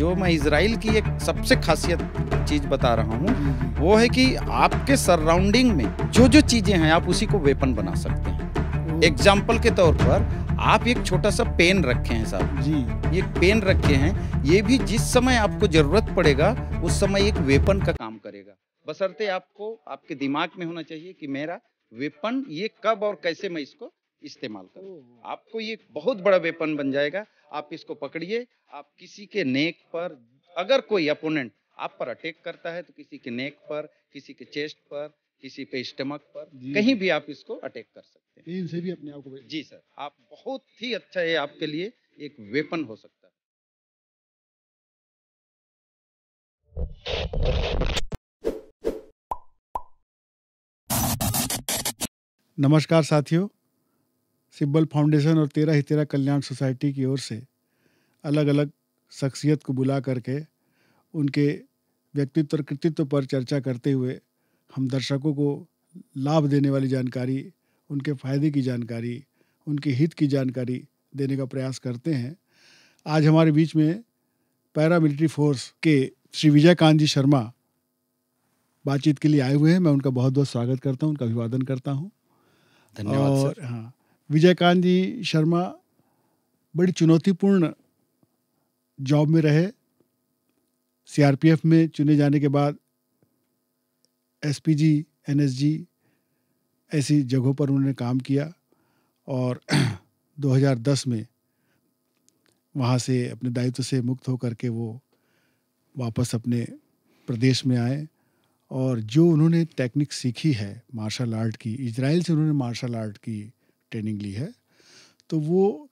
जो मैं इसराइल की एक सबसे खासियत चीज़ बता रहा हूँ वो है कि आपके सराउंडिंग में जो जो चीज़ें हैं आप उसी को वेपन बना सकते हैं एग्जाम्पल के तौर पर आप एक छोटा सा पेन रखे हैं साहब जी ये पेन रखे हैं ये भी जिस समय आपको ज़रूरत पड़ेगा उस समय एक वेपन का काम करेगा बसरते आपको आपके दिमाग में होना चाहिए कि मेरा वेपन ये कब और कैसे मैं इसको इस्तेमाल करूँ आपको ये बहुत बड़ा वेपन बन जाएगा आप इसको पकड़िए आप किसी के नेक पर अगर कोई अपोनेंट आप पर अटैक करता है तो किसी के नेक पर किसी के चेस्ट पर किसी पे स्टमक पर कहीं भी आप इसको अटैक कर सकते हैं से भी अपने आप को जी सर आप बहुत ही अच्छा है आपके लिए एक वेपन हो सकता है नमस्कार साथियों सिब्बल फाउंडेशन और तेरा ही तेरा कल्याण सोसाइटी की ओर से अलग अलग शख्सियत को बुला करके उनके व्यक्तित्व और कृतित्व पर चर्चा करते हुए हम दर्शकों को लाभ देने वाली जानकारी उनके फायदे की जानकारी उनके हित की जानकारी देने का प्रयास करते हैं आज हमारे बीच में पैरामिलिट्री फोर्स के श्री विजय कांत जी शर्मा बातचीत के लिए आए हुए हैं मैं उनका बहुत बहुत स्वागत करता हूं उनका अभिवादन करता हूं धन्यवाद और हाँ हाँ कांत जी शर्मा बड़ी चुनौतीपूर्ण जॉब में रहे सीआरपीएफ में चुने जाने के बाद एसपीजी एनएसजी ऐसी जगहों पर उन्होंने काम किया और 2010 में वहाँ से अपने दायित्व से मुक्त होकर के वो वापस अपने प्रदेश में आए और जो उन्होंने टेक्निक सीखी है मार्शल आर्ट की इजराइल से उन्होंने मार्शल आर्ट की ट्रेनिंग ली है तो वो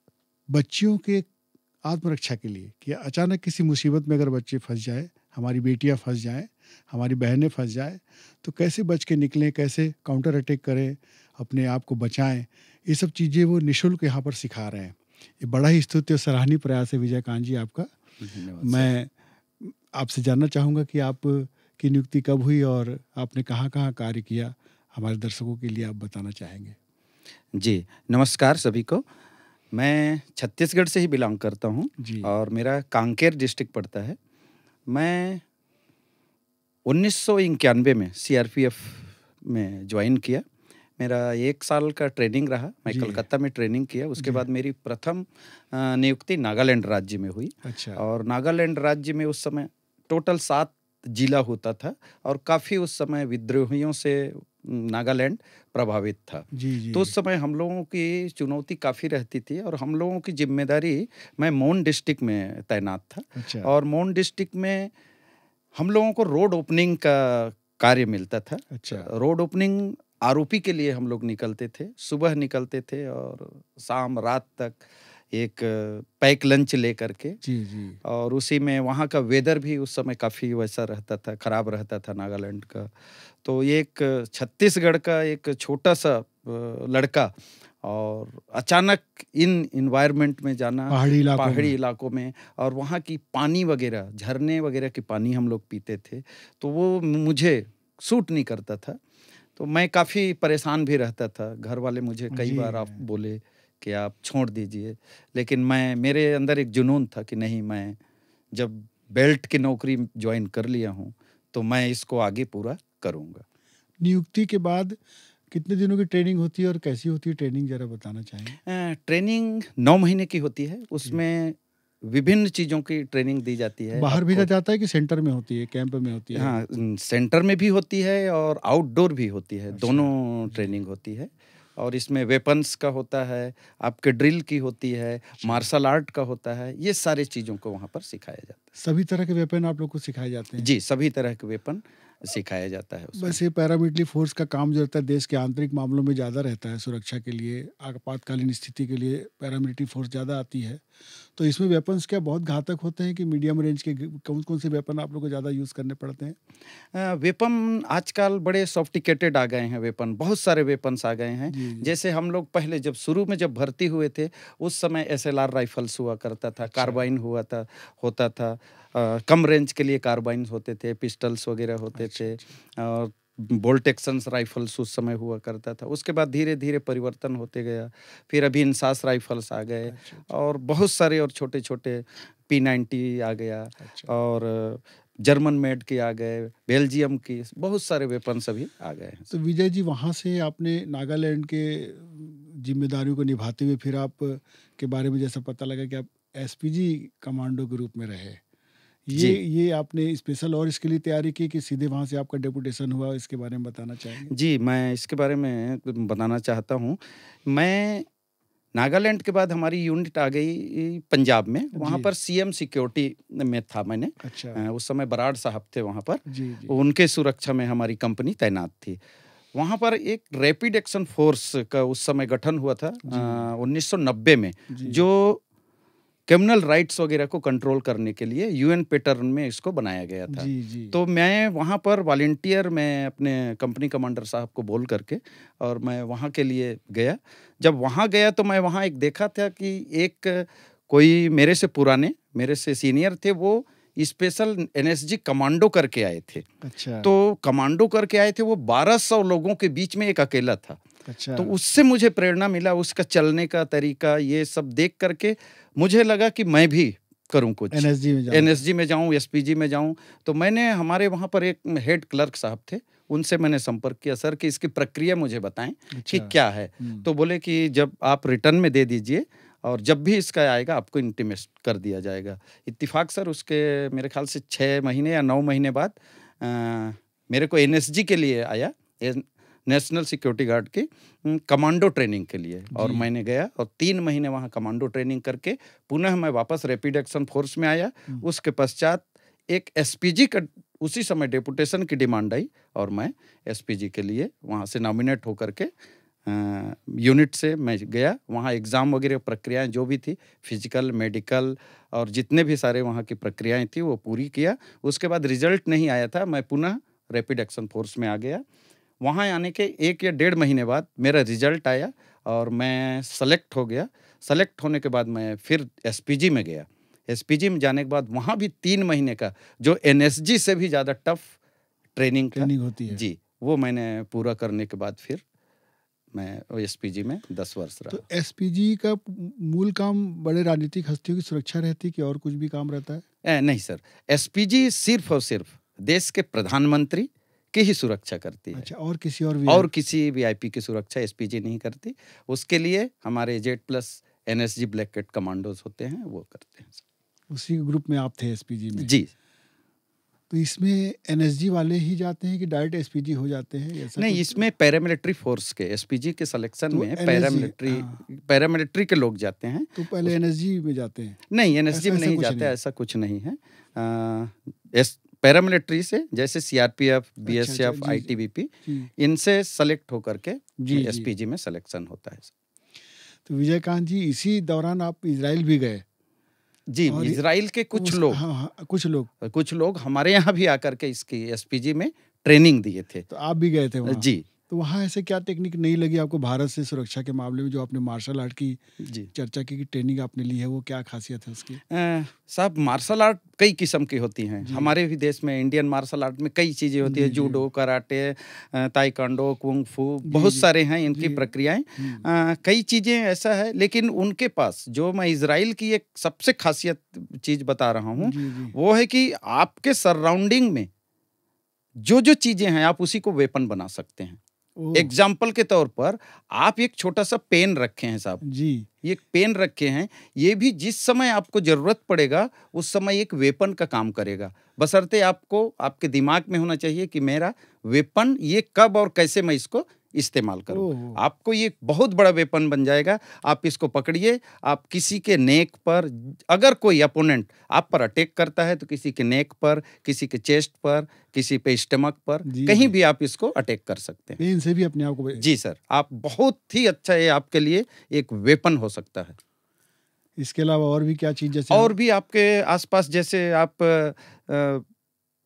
बच्चियों के आत्मरक्षा के लिए कि अचानक किसी मुसीबत में अगर बच्चे फंस जाए हमारी बेटियां फंस जाएं हमारी बहनें फंस जाए तो कैसे बच के निकलें कैसे काउंटर अटैक करें अपने आप को बचाएं ये सब चीज़ें वो निःशुल्क यहाँ पर सिखा रहे हैं ये बड़ा ही स्तुत्य और सराहनीय प्रयास है विजय कांत जी आपका मैं आपसे जानना चाहूँगा कि आप की नियुक्ति कब हुई और आपने कहाँ कहाँ कार्य किया हमारे दर्शकों के लिए आप बताना चाहेंगे जी नमस्कार सभी को मैं छत्तीसगढ़ से ही बिलोंग करता हूँ और मेरा कांकेर डिस्ट्रिक्ट पड़ता है मैं उन्नीस में सीआरपीएफ में ज्वाइन किया मेरा एक साल का ट्रेनिंग रहा मैं कलकत्ता में ट्रेनिंग किया उसके बाद मेरी प्रथम नियुक्ति नागालैंड राज्य में हुई अच्छा और नागालैंड राज्य में उस समय टोटल सात जिला होता था और काफ़ी उस समय विद्रोहियों से नागालैंड प्रभावित था जी जी तो उस समय हम लोगों की चुनौती काफ़ी रहती थी और हम लोगों की जिम्मेदारी मैं मोन डिस्ट्रिक्ट में तैनात था अच्छा। और मोन डिस्ट्रिक्ट में हम लोगों को रोड ओपनिंग का कार्य मिलता था अच्छा रोड ओपनिंग आरोपी के लिए हम लोग निकलते थे सुबह निकलते थे और शाम रात तक एक पैक लंच ले करके जी जी और उसी में वहाँ का वेदर भी उस समय काफ़ी वैसा रहता था ख़राब रहता था नागालैंड का तो ये एक छत्तीसगढ़ का एक छोटा सा लड़का और अचानक इन इन्वायरमेंट में जाना पहाड़ी इलाकों पहाड़ी इलाकों में और वहाँ की पानी वगैरह झरने वगैरह की पानी हम लोग पीते थे तो वो मुझे सूट नहीं करता था तो मैं काफ़ी परेशान भी रहता था घर वाले मुझे कई बार आप बोले कि आप छोड़ दीजिए लेकिन मैं मेरे अंदर एक जुनून था कि नहीं मैं जब बेल्ट की नौकरी ज्वाइन कर लिया हूँ तो मैं इसको आगे पूरा करूँगा नियुक्ति के बाद कितने दिनों की ट्रेनिंग होती है और कैसी होती है ट्रेनिंग जरा बताना चाहेंगे ट्रेनिंग नौ महीने की होती है उसमें विभिन्न चीजों की ट्रेनिंग दी जाती है बाहर भेजा जाता है कि सेंटर में होती है कैंप में होती है हाँ सेंटर में भी होती है और आउटडोर भी होती है अच्छा। दोनों ट्रेनिंग होती है और इसमें वेपन्स का होता है आपके ड्रिल की होती है मार्शल आर्ट का होता है ये सारे चीज़ों को वहाँ पर सिखाया जाता है सभी तरह के वेपन आप लोग को सिखाए जाते हैं जी सभी तरह के वेपन सिखाया जाता है बस ये पैरामिलिट्री फोर्स का काम जो रहता है देश के आंतरिक मामलों में ज़्यादा रहता है सुरक्षा के लिए आपातकालीन स्थिति के लिए पैरामिलिट्री फोर्स ज़्यादा आती है तो इसमें वेपन्स क्या बहुत घातक होते हैं कि मीडियम रेंज के कौन कौन से वेपन आप लोग को ज़्यादा यूज़ करने पड़ते हैं वेपन आजकल बड़े सॉफ्टिकेटेड आ गए हैं वेपन बहुत सारे वेपन्स आ गए हैं जैसे हम लोग पहले जब शुरू में जब भर्ती हुए थे उस समय एस राइफल्स हुआ करता था कार्बाइन अच्छा। हुआ था होता था आ, कम रेंज के लिए कार्बाइन होते थे पिस्टल्स वगैरह होते अच्छा, थे अच्छा। और बोल्ट एक्शंस राइफल्स उस समय हुआ करता था उसके बाद धीरे धीरे परिवर्तन होते गया फिर अभी इंसास राइफल्स आ गए अच्छा, अच्छा। और बहुत सारे और छोटे छोटे पी नाइन्टी आ गया अच्छा। और जर्मन मेड के आ गए बेल्जियम की बहुत सारे वेपन सभी आ गए तो विजय जी वहाँ से आपने नागालैंड के जिम्मेदारियों को निभाते हुए फिर आप के बारे में जैसा पता लगा कि आप एसपीजी कमांडो के रूप में रहे ये ये आपने स्पेशल और इसके लिए तैयारी की कि सीधे वहाँ से आपका डेपुटेशन हुआ इसके बारे में बताना चाहेंगे जी मैं इसके बारे में बताना चाहता हूँ मैं नागालैंड के बाद हमारी यूनिट आ गई पंजाब में वहाँ पर सीएम सिक्योरिटी में था मैंने अच्छा। उस समय बराड़ साहब थे वहाँ पर जी, जी। उनके सुरक्षा में हमारी कंपनी तैनात थी वहाँ पर एक रैपिड एक्शन फोर्स का उस समय गठन हुआ था आ, 1990 में जो क्रिमिनल राइट्स वगैरह को कंट्रोल करने के लिए यूएन पैटर्न में इसको बनाया गया था जी, जी। तो मैं वहाँ पर वॉल्टियर मैं अपने कंपनी कमांडर साहब को बोल करके और मैं वहाँ के लिए गया जब वहाँ गया तो मैं वहाँ एक देखा था कि एक कोई मेरे से पुराने मेरे से सीनियर थे वो स्पेशल एनएसजी कमांडो करके आए थे अच्छा तो कमांडो करके आए थे वो 1200 लोगों के बीच में एक अकेला था अच्छा। तो उससे मुझे प्रेरणा मिला उसका चलने का तरीका ये सब देख करके मुझे लगा कि मैं भी करूं कुछ एनएसजी में जाऊं एनएसजी में जाऊं एसपीजी में जाऊं तो मैंने हमारे वहां पर एक हेड क्लर्क साहब थे उनसे मैंने संपर्क किया सर कि इसकी प्रक्रिया मुझे बताएं अच्छा। कि क्या है हम्म। तो बोले कि जब आप रिटर्न में दे दीजिए और जब भी इसका आएगा आपको इंटीमेट कर दिया जाएगा इत्तिफाक सर उसके मेरे ख्याल से छः महीने या नौ महीने बाद आ, मेरे को एन के लिए आया नेशनल सिक्योरिटी गार्ड की कमांडो ट्रेनिंग के लिए और मैंने गया और तीन महीने वहाँ कमांडो ट्रेनिंग करके पुनः मैं वापस रैपिड एक्शन फोर्स में आया उसके पश्चात एक एसपीजी का उसी समय डेपुटेशन की डिमांड आई और मैं एसपीजी के लिए वहाँ से नॉमिनेट होकर के यूनिट से मैं गया वहाँ एग्ज़ाम वगैरह प्रक्रियाएं जो भी थी फिजिकल मेडिकल और जितने भी सारे वहाँ की प्रक्रियाएं थी वो पूरी किया उसके बाद रिजल्ट नहीं आया था मैं पुनः रैपिड एक्शन फोर्स में आ गया वहाँ आने के एक या डेढ़ महीने बाद मेरा रिजल्ट आया और मैं सेलेक्ट हो गया सेलेक्ट होने के बाद मैं फिर एस में गया एस में जाने के बाद वहाँ भी तीन महीने का जो एन से भी ज़्यादा टफ ट्रेनिंग ट्रेनिंग होती है जी वो मैंने पूरा करने के बाद फिर मैं जी में दस वर्ष रहा तो जी का मूल काम बड़े राजनीतिक हस्तियों की सुरक्षा रहती कि और कुछ भी काम रहता है ए, नहीं सर जी सिर्फ और सिर्फ देश के प्रधानमंत्री की ही सुरक्षा करती है अच्छा, और किसी और और किसी वीआईपी की सुरक्षा एसपीजी नहीं करती उसके लिए हमारे Z plus NSG black cat commandos होते हैं वो करते हैं उसी ग्रुप में आप थे एसपीजी में जी तो इसमें एनएसजी वाले ही जाते हैं कि डायरेक्ट एसपीजी हो जाते हैं ऐसा नहीं इसमें पैरामिलिट्री फोर्स के एसपीजी के सिलेक्शन तो में पैरामिलिट्री हाँ। पैरामिलिट्री के लोग जाते हैं तो पहले एनएसजी में जाते हैं नहीं एनएसजी में नहीं जाते ऐसा कुछ नहीं है पैरामिलिट्री से जैसे सीआरपीएफ बीएसएफ आईटीबीपी इनसे सेलेक्ट होकर के एसपीजी में सिलेक्शन होता है तो विजयकांत जी इसी दौरान आप इसराइल भी गए जी इसराइल के कुछ लोग हाँ, हाँ, कुछ लोग कुछ लोग हमारे यहाँ भी आकर के इसकी एसपीजी में ट्रेनिंग दिए थे तो आप भी गए थे जी तो वहाँ ऐसे क्या टेक्निक नहीं लगी आपको भारत से सुरक्षा के मामले में जो आपने मार्शल आर्ट की चर्चा की कि ट्रेनिंग आपने ली है वो क्या खासियत है उसकी साहब मार्शल आर्ट कई किस्म की होती हैं हमारे भी देश में इंडियन मार्शल आर्ट में कई चीज़ें होती है जूडो कराटे ताइकांडो कुंग फू बहुत सारे हैं इनकी प्रक्रियाएँ हम्म। कई चीज़ें ऐसा है लेकिन उनके पास जो मैं इसराइल की एक सबसे खासियत चीज़ बता रहा हूँ वो है कि आपके सराउंडिंग में जो जो चीज़ें हैं आप उसी को वेपन बना सकते हैं एग्जाम्पल के तौर पर आप एक छोटा सा पेन रखे हैं साहब जी ये पेन रखे हैं ये भी जिस समय आपको जरूरत पड़ेगा उस समय एक वेपन का काम करेगा बसरते आपको आपके दिमाग में होना चाहिए कि मेरा वेपन ये कब और कैसे मैं इसको इस्तेमाल करो आपको ये बहुत बड़ा वेपन बन जाएगा आप इसको पकड़िए आप किसी के नेक पर अगर कोई अपोनेंट आप पर अटैक करता है तो किसी के नेक पर किसी के चेस्ट पर किसी पे स्टमक पर कहीं भी आप इसको अटैक कर सकते हैं इनसे भी अपने आप को जी सर आप बहुत ही अच्छा ये आपके लिए एक वेपन हो सकता है इसके अलावा और भी क्या चीज जैसे और भी आपके आसपास जैसे आप आ,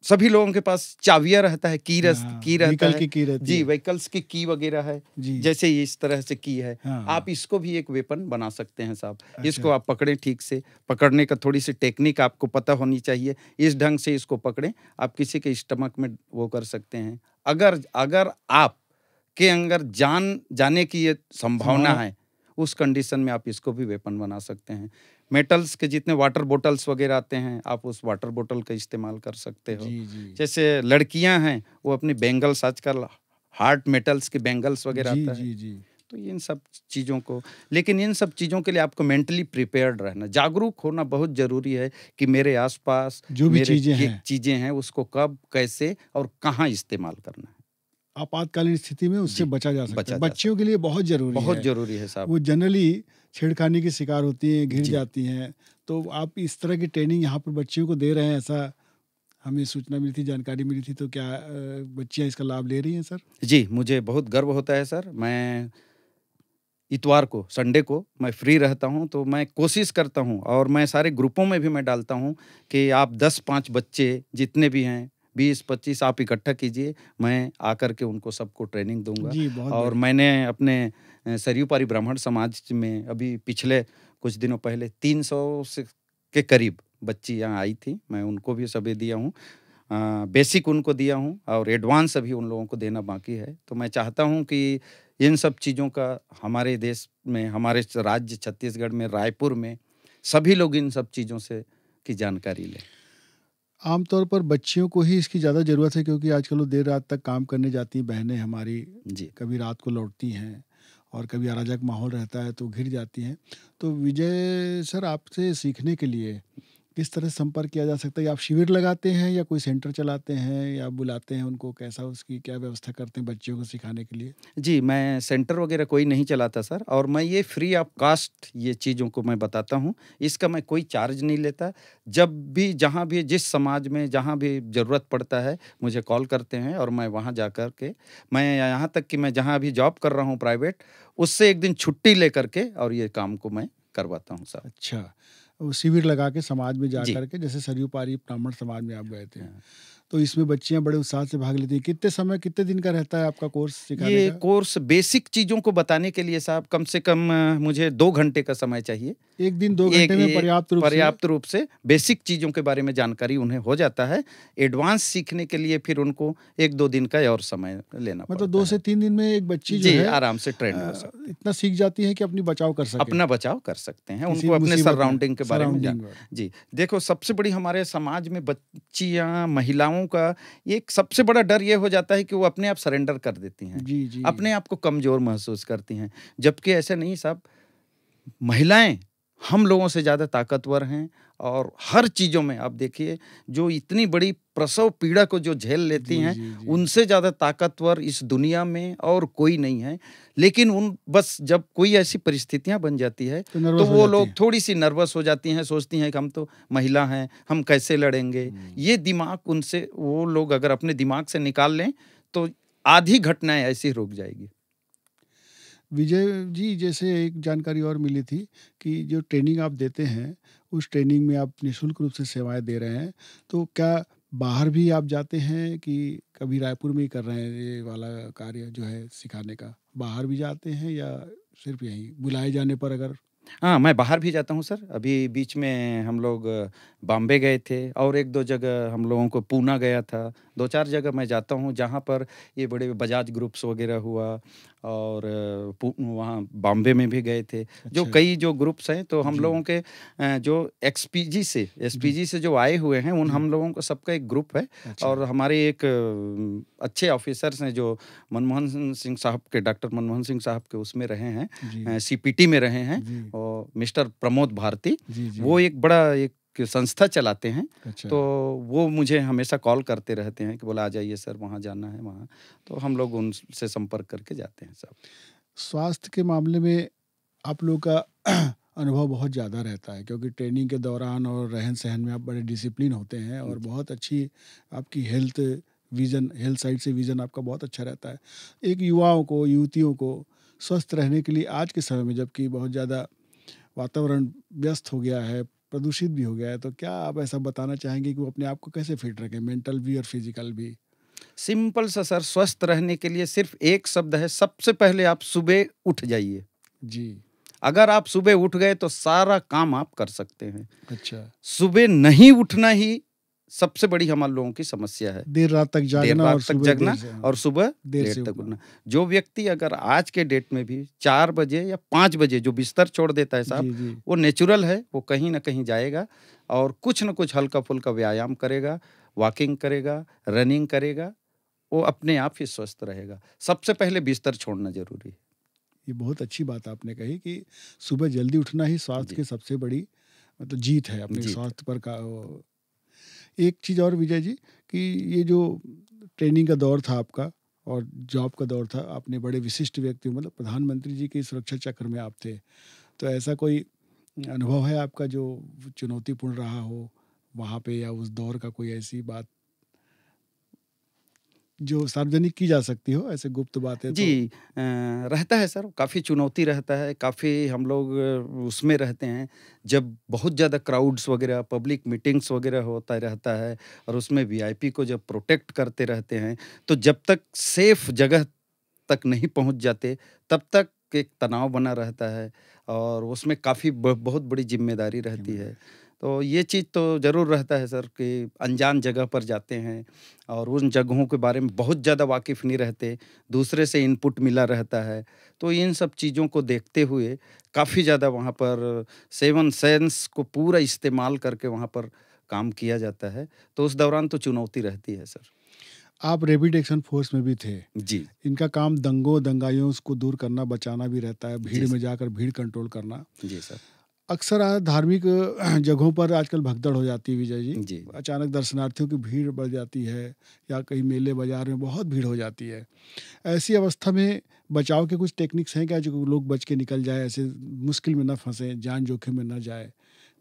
सभी लोगों के पास चाबिया रहता है की रस हाँ, की रहता है की की रहती जी व्हीकल्स की की वगैरह है जी जैसे ये इस तरह से की है हाँ, आप इसको भी एक वेपन बना सकते हैं साहब अच्छा। इसको आप पकड़े ठीक से पकड़ने का थोड़ी सी टेक्निक आपको पता होनी चाहिए इस ढंग से इसको पकड़े आप किसी के स्टमक में वो कर सकते हैं अगर अगर आप के अंदर जान जाने की ये संभावना हाँ। है उस कंडीशन में आप इसको भी वेपन बना सकते हैं मेटल्स के जितने वाटर बोटल्स वगैरह आते हैं आप उस वाटर बोटल का इस्तेमाल कर सकते हो जी, जी। जैसे लड़कियां हैं वो अपनी बैंगल्स आजकल हार्ट मेटल्स के बैंगल्स वगैरह आते हैं तो इन सब चीज़ों को लेकिन इन सब चीज़ों के लिए आपको मेंटली प्रिपेयर्ड रहना जागरूक होना बहुत ज़रूरी है कि मेरे आसपास जो भी चीज़ें हैं चीज़ें हैं उसको कब कैसे और कहाँ इस्तेमाल करना है आपातकालीन स्थिति में उससे बचा जा सकता है बच्चियों के लिए बहुत जरूरी बहुत है। जरूरी है साहब वो जनरली छेड़खानी की शिकार होती हैं घिर जाती हैं तो आप इस तरह की ट्रेनिंग यहाँ पर बच्चियों को दे रहे हैं ऐसा हमें सूचना मिली थी जानकारी मिली थी तो क्या बच्चियाँ इसका लाभ ले रही हैं सर जी मुझे बहुत गर्व होता है सर मैं इतवार को संडे को मैं फ्री रहता हूं तो मैं कोशिश करता हूं और मैं सारे ग्रुपों में भी मैं डालता हूं कि आप दस पाँच बच्चे जितने भी हैं बीस पच्चीस आप इकट्ठा कीजिए मैं आकर के उनको सबको ट्रेनिंग दूंगा और मैंने अपने सरयू पारी ब्राह्मण समाज में अभी पिछले कुछ दिनों पहले 300 से के करीब बच्ची यहाँ आई थी मैं उनको भी सभी दिया हूँ बेसिक उनको दिया हूँ और एडवांस अभी उन लोगों को देना बाकी है तो मैं चाहता हूँ कि इन सब चीज़ों का हमारे देश में हमारे राज्य छत्तीसगढ़ में रायपुर में सभी लोग इन सब चीज़ों से की जानकारी लें आमतौर पर बच्चियों को ही इसकी ज़्यादा ज़रूरत है क्योंकि आजकल वो देर रात तक काम करने जाती हैं बहनें हमारी जी कभी रात को लौटती हैं और कभी अराजक माहौल रहता है तो घिर जाती हैं तो विजय सर आपसे सीखने के लिए किस तरह संपर्क किया जा सकता है आप शिविर लगाते हैं या कोई सेंटर चलाते हैं या बुलाते हैं उनको कैसा उसकी क्या व्यवस्था करते हैं बच्चों को सिखाने के लिए जी मैं सेंटर वगैरह कोई नहीं चलाता सर और मैं ये फ्री ऑफ कास्ट ये चीज़ों को मैं बताता हूँ इसका मैं कोई चार्ज नहीं लेता जब भी जहाँ भी जिस समाज में जहाँ भी ज़रूरत पड़ता है मुझे कॉल करते हैं और मैं वहाँ जा कर के मैं यहाँ तक कि मैं जहाँ अभी जॉब कर रहा हूँ प्राइवेट उससे एक दिन छुट्टी ले करके और ये काम को मैं करवाता हूँ सर अच्छा शिविर लगा के समाज में जा करके जैसे सरयू पारी ब्राह्मण समाज में आप गए थे हाँ। तो इसमें बच्चियां बड़े उत्साह से भाग लेती हैं कितने समय कितने दिन का रहता है आपका कोर्स सिखाने ये का? कोर्स बेसिक चीज़ों को बताने के लिए साहब कम से कम मुझे दो घंटे का समय चाहिए एक दिन दो घंटे में पर्याप्त रूप पर्याप्त रूप से बेसिक चीज़ों के बारे में जानकारी उन्हें हो जाता है एडवांस सीखने के लिए फिर उनको एक दो दिन का और समय लेना मतलब दो से तीन दिन में एक बच्ची जो है आराम से ट्रेन इतना सीख जाती है कि अपनी बचाव कर सकते अपना बचाव कर सकते हैं उनको अपने सराउंडिंग के बारे में जी देखो सबसे बड़ी हमारे समाज में बच्चियाँ महिलाओं महिलाओं का एक सबसे बड़ा डर ये हो जाता है कि वो अपने आप सरेंडर कर देती हैं जी जी अपने आप को कमज़ोर महसूस करती हैं जबकि ऐसा नहीं सब महिलाएं हम लोगों से ज़्यादा ताकतवर हैं और हर चीज़ों में आप देखिए जो इतनी बड़ी प्रसव पीड़ा को जो झेल लेती हैं उनसे ज़्यादा ताकतवर इस दुनिया में और कोई नहीं है लेकिन उन बस जब कोई ऐसी परिस्थितियां बन जाती है तो, तो वो लोग थोड़ी सी नर्वस हो जाती हैं सोचती हैं कि हम तो महिला हैं हम कैसे लड़ेंगे हम्म। ये दिमाग उनसे वो लोग अगर अपने दिमाग से निकाल लें तो आधी घटनाएं ऐसी रुक जाएगी विजय जी जैसे एक जानकारी और मिली थी कि जो ट्रेनिंग आप देते हैं उस ट्रेनिंग में आप निशुल्क रूप से सेवाएं दे रहे हैं तो क्या बाहर भी आप जाते हैं कि कभी रायपुर में ही कर रहे हैं ये वाला कार्य जो है सिखाने का बाहर भी जाते हैं या सिर्फ यहीं बुलाए जाने पर अगर हाँ मैं बाहर भी जाता हूँ सर अभी बीच में हम लोग बॉम्बे गए थे और एक दो जगह हम लोगों को पूना गया था दो चार जगह मैं जाता हूँ जहाँ पर ये बड़े बजाज ग्रुप्स वगैरह हुआ और वहाँ बॉम्बे में भी गए थे अच्छा। जो कई जो ग्रुप्स हैं तो हम लोगों के जो एक्सपीजी से एसपीजी से जो आए हुए हैं उन हम लोगों का सबका एक ग्रुप है अच्छा। और हमारे एक अच्छे ऑफिसर्स हैं जो मनमोहन सिंह साहब के डॉक्टर मनमोहन सिंह साहब के उसमें रहे हैं सीपीटी में रहे हैं और मिस्टर प्रमोद भारती जी, जी. वो एक बड़ा एक संस्था चलाते हैं अच्छा। तो वो मुझे हमेशा कॉल करते रहते हैं कि बोला आ जाइए सर वहाँ जाना है वहाँ तो हम लोग उनसे संपर्क करके जाते हैं सब स्वास्थ्य के मामले में आप लोग का अनुभव बहुत ज़्यादा रहता है क्योंकि ट्रेनिंग के दौरान और रहन सहन में आप बड़े डिसिप्लिन होते हैं और बहुत अच्छी आपकी हेल्थ विजन हेल्थ साइड से विजन आपका बहुत अच्छा रहता है एक युवाओं को युवतियों को स्वस्थ रहने के लिए आज के समय में जबकि बहुत ज़्यादा वातावरण व्यस्त हो गया है प्रदूषित भी हो गया है तो क्या आप ऐसा बताना चाहेंगे कि वो अपने आप को कैसे फिट रखें मेंटल भी और फिजिकल भी सिंपल सा सर स्वस्थ रहने के लिए सिर्फ एक शब्द है सबसे पहले आप सुबह उठ जाइए जी अगर आप सुबह उठ गए तो सारा काम आप कर सकते हैं अच्छा सुबह नहीं उठना ही सबसे बड़ी हमारे लोगों की समस्या है देर रात तक जागना और सुबह जगना हाँ। और सुबह देर से तक उठना जो व्यक्ति अगर आज के डेट में भी चार बजे या पांच बजे जो बिस्तर छोड़ देता है साहब वो नेचुरल है वो कहीं ना कहीं जाएगा और कुछ ना कुछ हल्का फुल्का व्यायाम करेगा वॉकिंग करेगा रनिंग करेगा वो अपने आप ही स्वस्थ रहेगा सबसे पहले बिस्तर छोड़ना जरूरी है ये बहुत अच्छी बात आपने कही कि सुबह जल्दी उठना ही स्वास्थ्य की सबसे बड़ी मतलब जीत है अपने स्वास्थ्य पर का एक चीज़ और विजय जी कि ये जो ट्रेनिंग का दौर था आपका और जॉब का दौर था आपने बड़े विशिष्ट व्यक्ति मतलब प्रधानमंत्री जी के सुरक्षा चक्र में आप थे तो ऐसा कोई अनुभव है आपका जो चुनौतीपूर्ण रहा हो वहाँ पे या उस दौर का कोई ऐसी बात जो सार्वजनिक की जा सकती हो ऐसे गुप्त बातें तो जी तो। रहता है सर काफ़ी चुनौती रहता है काफ़ी हम लोग उसमें रहते हैं जब बहुत ज़्यादा क्राउड्स वगैरह पब्लिक मीटिंग्स वगैरह होता रहता है और उसमें वीआईपी को जब प्रोटेक्ट करते रहते हैं तो जब तक सेफ जगह तक नहीं पहुंच जाते तब तक एक तनाव बना रहता है और उसमें काफ़ी बहुत बड़ी जिम्मेदारी रहती है तो ये चीज़ तो ज़रूर रहता है सर कि अनजान जगह पर जाते हैं और उन जगहों के बारे में बहुत ज़्यादा वाकिफ़ नहीं रहते दूसरे से इनपुट मिला रहता है तो इन सब चीज़ों को देखते हुए काफ़ी ज़्यादा वहाँ पर सेवन सेंस को पूरा इस्तेमाल करके वहाँ पर काम किया जाता है तो उस दौरान तो चुनौती रहती है सर आप रेपिड एक्शन फोर्स में भी थे जी इनका काम दंगों दंगाइयों को दूर करना बचाना भी रहता है भीड़ में जाकर भीड़ कंट्रोल करना जी सर अक्सर धार्मिक जगहों पर आजकल भगदड़ हो जाती है विजय जी, जी। अचानक दर्शनार्थियों की भीड़ बढ़ जाती है या कहीं मेले बाजार में बहुत भीड़ हो जाती है ऐसी अवस्था में बचाव के कुछ टेक्निक्स हैं क्या जो लोग बच के निकल जाए ऐसे मुश्किल में ना फंसे जान जोखिम में ना जाए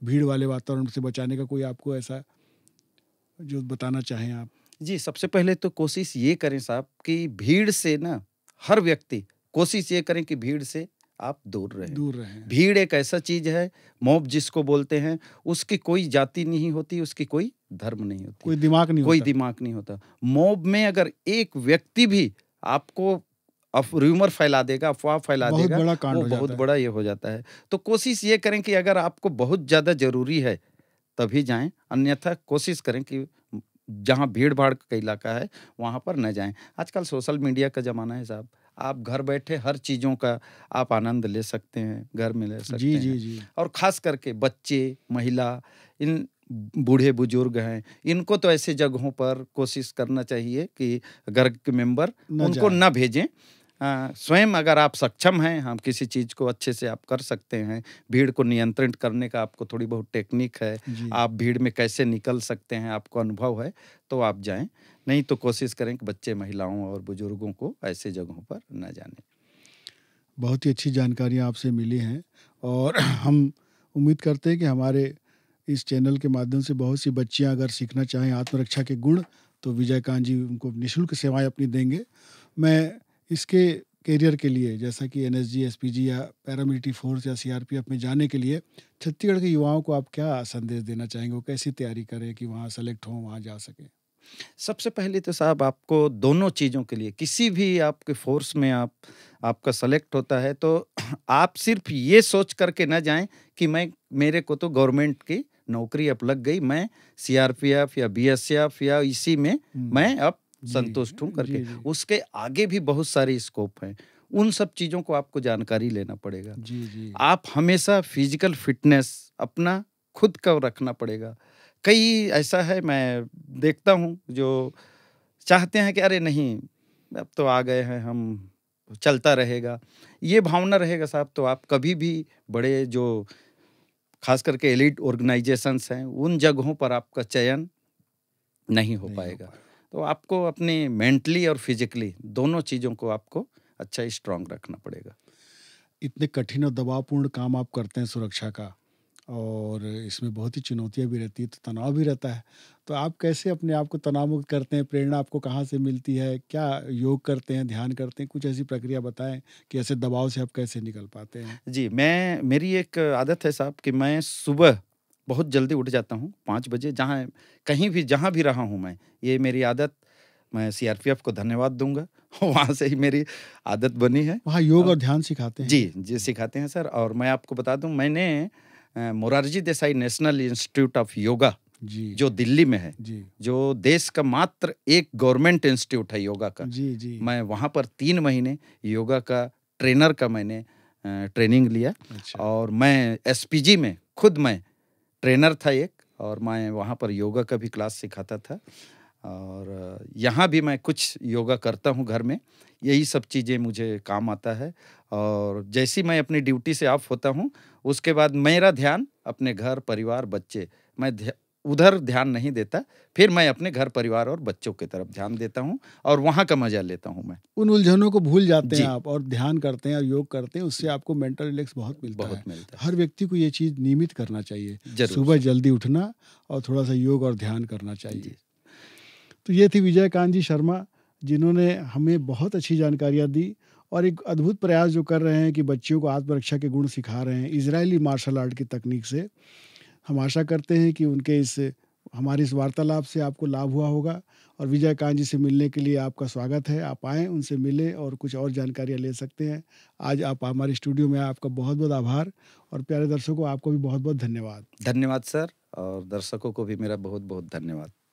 भीड़ वाले वातावरण से बचाने का कोई आपको ऐसा जो बताना चाहें आप जी सबसे पहले तो कोशिश ये करें साहब कि भीड़ से ना हर व्यक्ति कोशिश ये करें कि भीड़ से आप दूर रहें दूर रहें भीड़ एक ऐसा चीज है मोब जिसको बोलते हैं उसकी कोई जाति नहीं होती उसकी कोई धर्म नहीं होती कोई दिमाग नहीं कोई दिमाग नहीं होता मोब में अगर एक व्यक्ति भी आपको अफ र्यूमर फैला देगा अफवाह फैला बहुत देगा बड़ा कांड वो बहुत बड़ा ये हो जाता है तो कोशिश ये करें कि अगर आपको बहुत ज़्यादा ज़रूरी है तभी जाएं अन्यथा कोशिश करें कि जहाँ भीड़ भाड़ का इलाका है वहाँ पर न जाएं आजकल सोशल मीडिया का ज़माना है साहब आप घर बैठे हर चीज़ों का आप आनंद ले सकते हैं घर में ले सकते जी, हैं जी जी और ख़ास करके बच्चे महिला इन बूढ़े बुजुर्ग हैं इनको तो ऐसे जगहों पर कोशिश करना चाहिए कि घर के मेंबर उनको ना भेजें स्वयं अगर आप सक्षम हैं हम किसी चीज़ को अच्छे से आप कर सकते हैं भीड़ को नियंत्रित करने का आपको थोड़ी बहुत टेक्निक है आप भीड़ में कैसे निकल सकते हैं आपको अनुभव है तो आप जाएं नहीं तो कोशिश करें कि बच्चे महिलाओं और बुजुर्गों को ऐसे जगहों पर न जाने बहुत ही अच्छी जानकारी आपसे मिली हैं और हम उम्मीद करते हैं कि हमारे इस चैनल के माध्यम से बहुत सी बच्चियां अगर सीखना चाहें आत्मरक्षा के गुण तो विजयकांत जी उनको निःशुल्क सेवाएं अपनी देंगे मैं इसके कैरियर के लिए जैसा कि पी जी या पैरामिलिट्री फोर्स या एफ में जाने के लिए छत्तीसगढ़ के युवाओं को आप क्या संदेश देना चाहेंगे वो कैसी तैयारी करें कि वहाँ सेलेक्ट हों वहाँ जा सकें सबसे पहले तो साहब आपको दोनों चीज़ों के लिए किसी भी आपके फोर्स में आप आपका सेलेक्ट होता है तो आप सिर्फ ये सोच करके ना जाएं कि मैं मेरे को तो गवर्नमेंट की नौकरी अब लग गई मैं सीआरपीएफ या बीएसएफ या इसी में मैं अब संतुष्ट हूँ करके उसके आगे भी बहुत सारे स्कोप हैं उन सब चीज़ों को आपको जानकारी लेना पड़ेगा जी जी आप हमेशा फिजिकल फिटनेस अपना खुद का रखना पड़ेगा कई ऐसा है मैं देखता हूँ जो चाहते हैं कि अरे नहीं अब तो आ गए हैं हम चलता रहेगा ये भावना रहेगा साहब तो आप कभी भी बड़े जो खास करके एलिट ऑर्गेनाइजेशंस हैं उन जगहों पर आपका चयन नहीं हो नहीं पाएगा हो तो आपको अपनी मेंटली और फिजिकली दोनों चीज़ों को आपको अच्छा स्ट्रांग रखना पड़ेगा इतने कठिन और दबावपूर्ण काम आप करते हैं सुरक्षा का और इसमें बहुत ही चुनौतियाँ भी रहती है तो तनाव भी रहता है तो आप कैसे अपने आप को तनाव मुक्त करते हैं प्रेरणा आपको कहाँ से मिलती है क्या योग करते हैं ध्यान करते हैं कुछ ऐसी प्रक्रिया बताएं कि ऐसे दबाव से आप कैसे निकल पाते हैं जी मैं मेरी एक आदत है साहब कि मैं सुबह बहुत जल्दी उठ जाता हूँ पाँच बजे जहाँ कहीं भी जहाँ भी रहा हूँ मैं ये मेरी आदत मैं सीआरपीएफ को धन्यवाद दूंगा वहाँ से ही मेरी आदत बनी है वहाँ योग और ध्यान सिखाते हैं जी जी सिखाते हैं सर और मैं आपको बता दूँ मैंने Morarji Desai national institute of yoga ji जो दिल्ली में है जी जो देश का मात्र एक गवर्नमेंट इंस्टीट्यूट है योगा का जी जी मैं वहाँ पर तीन महीने योगा का ट्रेनर का मैंने ट्रेनिंग लिया अच्छा। और मैं एसपीजी में खुद मैं ट्रेनर था एक और मैं वहाँ पर योगा का भी क्लास सिखाता था और यहाँ भी मैं कुछ योगा करता हूँ घर में यही सब चीज़ें मुझे काम आता है और जैसी मैं अपनी ड्यूटी से ऑफ होता हूँ उसके बाद मेरा ध्यान अपने घर परिवार बच्चे मैं उधर ध्यान नहीं देता फिर मैं अपने घर परिवार और बच्चों की तरफ ध्यान देता हूँ और वहाँ का मजा लेता हूँ मैं उन उलझनों को भूल जाते हैं आप और ध्यान करते हैं और योग करते हैं उससे आपको मेंटल रिलैक्स बहुत मिलता बहुत है मिलता हर व्यक्ति को ये चीज़ नियमित करना चाहिए सुबह जल्दी उठना और थोड़ा सा योग और ध्यान करना चाहिए तो ये थी कांत जी शर्मा जिन्होंने हमें बहुत अच्छी जानकारियाँ दी और एक अद्भुत प्रयास जो कर रहे हैं कि बच्चियों को आत्मरक्षा के गुण सिखा रहे हैं इसराइली मार्शल आर्ट की तकनीक से हम आशा करते हैं कि उनके इस हमारे इस वार्तालाप से आपको लाभ हुआ होगा और विजय कांत जी से मिलने के लिए आपका स्वागत है आप आएँ उनसे मिलें और कुछ और जानकारियाँ ले सकते हैं आज आप हमारे स्टूडियो में आपका बहुत बहुत आभार और प्यारे दर्शकों आपको भी बहुत बहुत धन्यवाद धन्यवाद सर और दर्शकों को भी मेरा बहुत बहुत धन्यवाद